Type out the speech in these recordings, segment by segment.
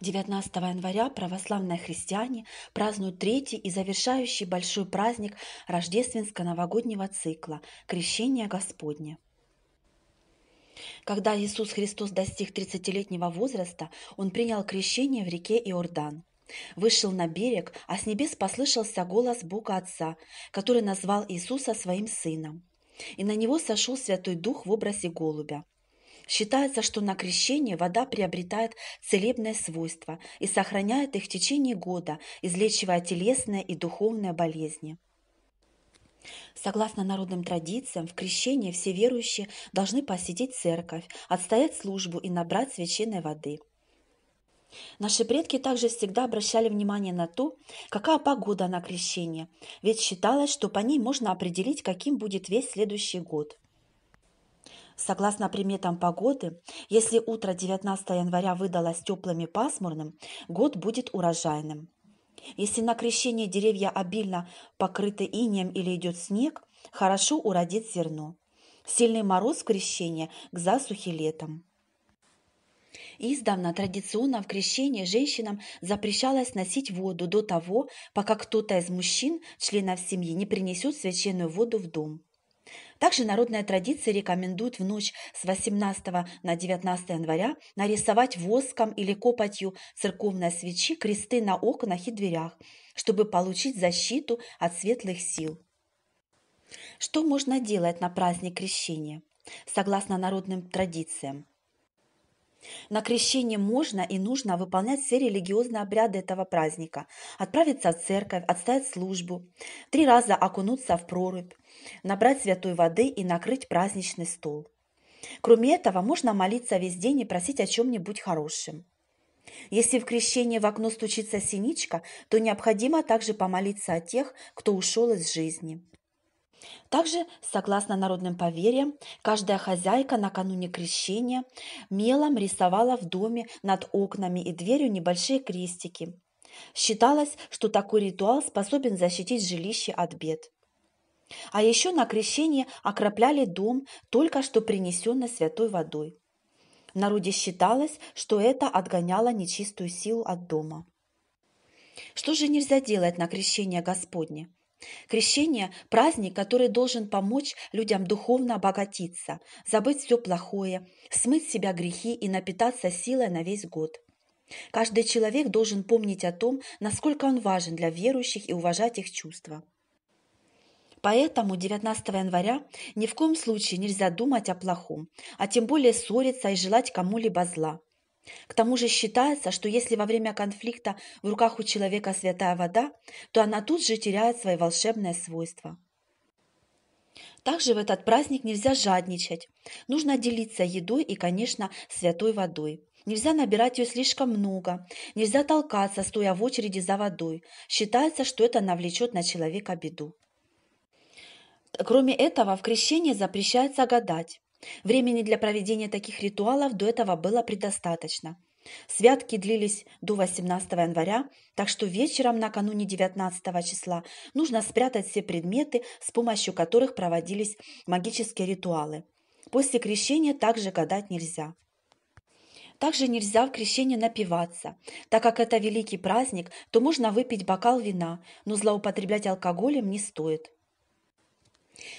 19 января православные христиане празднуют третий и завершающий большой праздник рождественско-новогоднего цикла – Крещение Господне. Когда Иисус Христос достиг 30-летнего возраста, Он принял крещение в реке Иордан. Вышел на берег, а с небес послышался голос Бога Отца, который назвал Иисуса своим сыном. И на него сошел Святой Дух в образе голубя – Считается, что на крещение вода приобретает целебное свойство и сохраняет их в течение года, излечивая телесные и духовные болезни. Согласно народным традициям, в крещение все верующие должны посетить церковь, отстоять службу и набрать священной воды. Наши предки также всегда обращали внимание на то, какая погода на крещение, ведь считалось, что по ней можно определить, каким будет весь следующий год – Согласно приметам погоды, если утро 19 января выдалось теплым и пасмурным, год будет урожайным. Если на крещение деревья обильно покрыты инеем или идет снег, хорошо уродит зерно. Сильный мороз в крещение к засухе летом. Издавна традиционно в крещении женщинам запрещалось носить воду до того, пока кто-то из мужчин, членов семьи, не принесет священную воду в дом. Также народная традиция рекомендует в ночь с 18 на 19 января нарисовать воском или копотью церковной свечи кресты на окнах и дверях, чтобы получить защиту от светлых сил. Что можно делать на праздник крещения? Согласно народным традициям, на крещение можно и нужно выполнять все религиозные обряды этого праздника. Отправиться в церковь, отстоять службу, три раза окунуться в прорубь, набрать святой воды и накрыть праздничный стол. Кроме этого, можно молиться весь день и просить о чем-нибудь хорошем. Если в крещении в окно стучится синичка, то необходимо также помолиться о тех, кто ушел из жизни. Также, согласно народным поверьям, каждая хозяйка накануне крещения мелом рисовала в доме над окнами и дверью небольшие крестики. Считалось, что такой ритуал способен защитить жилище от бед. А еще на крещение окропляли дом, только что принесенной святой водой. В народе считалось, что это отгоняло нечистую силу от дома. Что же нельзя делать на крещение Господне – Крещение – праздник, который должен помочь людям духовно обогатиться, забыть все плохое, смыть с себя грехи и напитаться силой на весь год. Каждый человек должен помнить о том, насколько он важен для верующих и уважать их чувства. Поэтому 19 января ни в коем случае нельзя думать о плохом, а тем более ссориться и желать кому-либо зла. К тому же считается, что если во время конфликта в руках у человека святая вода, то она тут же теряет свои волшебные свойства. Также в этот праздник нельзя жадничать. Нужно делиться едой и, конечно, святой водой. Нельзя набирать ее слишком много, нельзя толкаться, стоя в очереди за водой. Считается, что это навлечет на человека беду. Кроме этого, в крещении запрещается гадать. Времени для проведения таких ритуалов до этого было предостаточно. Святки длились до 18 января, так что вечером накануне 19 числа нужно спрятать все предметы, с помощью которых проводились магические ритуалы. После крещения также гадать нельзя. Также нельзя в крещении напиваться. Так как это великий праздник, то можно выпить бокал вина, но злоупотреблять алкоголем не стоит.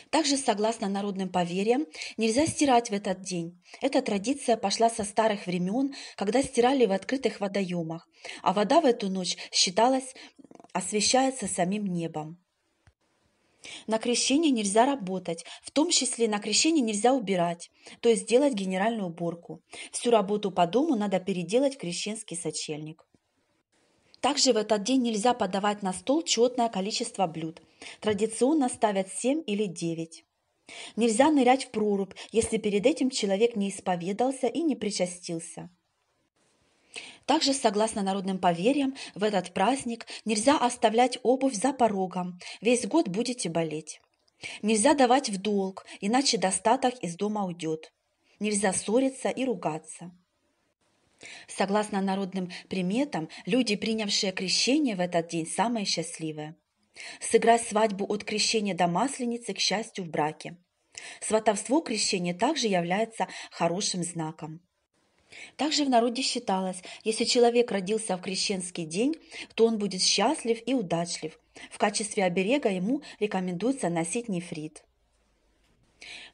Также, согласно народным поверьям, нельзя стирать в этот день. Эта традиция пошла со старых времен, когда стирали в открытых водоемах, а вода в эту ночь считалась освещается самим небом. На крещение нельзя работать, в том числе на крещение нельзя убирать, то есть делать генеральную уборку. Всю работу по дому надо переделать в крещенский сочельник. Также в этот день нельзя подавать на стол четное количество блюд. Традиционно ставят 7 или 9. Нельзя нырять в прорубь, если перед этим человек не исповедался и не причастился. Также, согласно народным поверьям, в этот праздник нельзя оставлять обувь за порогом, весь год будете болеть. Нельзя давать в долг, иначе достаток из дома уйдет. Нельзя ссориться и ругаться. Согласно народным приметам, люди, принявшие крещение в этот день, самые счастливые. Сыграть свадьбу от крещения до масленицы, к счастью, в браке. Сватовство крещения также является хорошим знаком. Также в народе считалось, если человек родился в крещенский день, то он будет счастлив и удачлив. В качестве оберега ему рекомендуется носить нефрит.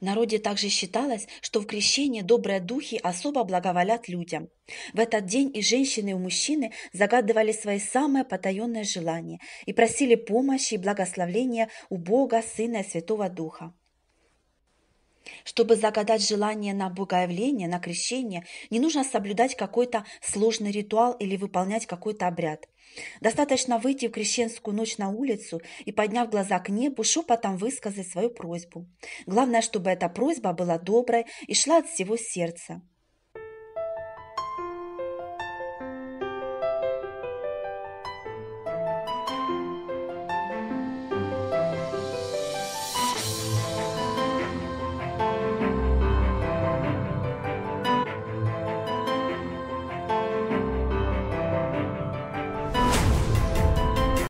В народе также считалось, что в крещение добрые духи особо благоволят людям. В этот день и женщины, и мужчины загадывали свои самые потаенные желания и просили помощи и благословления у Бога, Сына и Святого Духа. Чтобы загадать желание на богоявление, на крещение, не нужно соблюдать какой-то сложный ритуал или выполнять какой-то обряд. Достаточно выйти в крещенскую ночь на улицу и, подняв глаза к небу, шепотом высказать свою просьбу. Главное, чтобы эта просьба была доброй и шла от всего сердца.